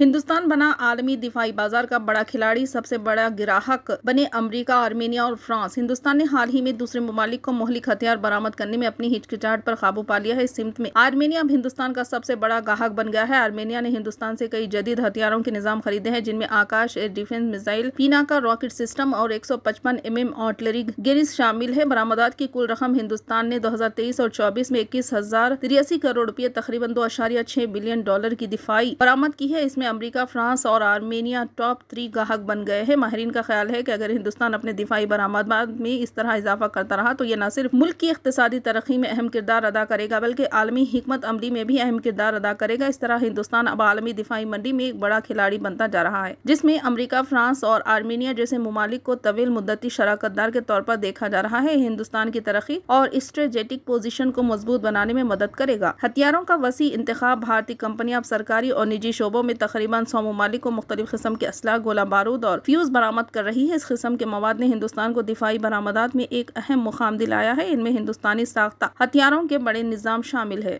हिंदुस्तान बना आलमी दिफाई बाजार का बड़ा खिलाड़ी सबसे बड़ा ग्राहक बने अमेरिका आर्मेनिया और फ्रांस हिंदुस्तान ने हाल ही में दूसरे ममालिक को मोहलिक हथियार बरामद करने में अपनी हिचकिचाहट पर काबू पा लिया है इस सिमत में आर्मेनिया अब हिंदुस्तान का सबसे बड़ा ग्राहक बन गया है आर्मेनिया ने हिंदुस्तान से कई जदीद हथियारों के निजाम खरीदे हैं जिनमें आकाश एयर डिफेंस मिसाइल पीना का रॉकेट सिस्टम और एक सौ पचपन एम एम आर्टिलरी गिरिस शामिल है बरामदात की कुल रकम हिंदुस्तान ने दो हजार तेईस और चौबीस में इक्कीस हजार तिरासी करोड़ रूपये तकरीबन दो अशारिया छह बिलियन डॉलर की दिफाई बरामद की है इसमें में अमेरिका फ्रांस और आर्मेनिया टॉप थ्री गाहक बन गए हैं माहरीन का ख्याल है कि अगर हिंदुस्तान अपने दिफाई बरामदात में इस तरह इजाफा करता रहा तो यह न सिर्फ मुल्क की इकतदी तरक्की में अहम किरदार अदा करेगा बल्कि आलमी हमत अमली में भी अहम किरदार अदा करेगा इस तरह हिंदुस्तान अब आलमी दिफाई मंडी में एक बड़ा खिलाड़ी बनता जा रहा है जिसमें अमरीका फ्रांस और आर्मेनिया जैसे ममालिक को तवील मुद्दती शराकतदार के तौर पर देखा जा रहा है हिंदुस्तान की तरक्की और स्ट्रेटेजिक पोजिशन को मजबूत बनाने में मदद करेगा हथियारों का वसी इंतखा भारतीय कंपनियां अब सरकारी और निजी शोबों में तक तकरीबन सौ ममालिक को मुख्तलिफ किस्म के असला गोला बारूद और फ्यूज़ बरामद कर रही है इस किस्म के मवाद ने हिंदुस्तान को दिफाई बरामदात में एक अहम मुकाम दिलाया है इनमें हिंदुस्तानी साख्ता हथियारों के बड़े निज़ाम शामिल है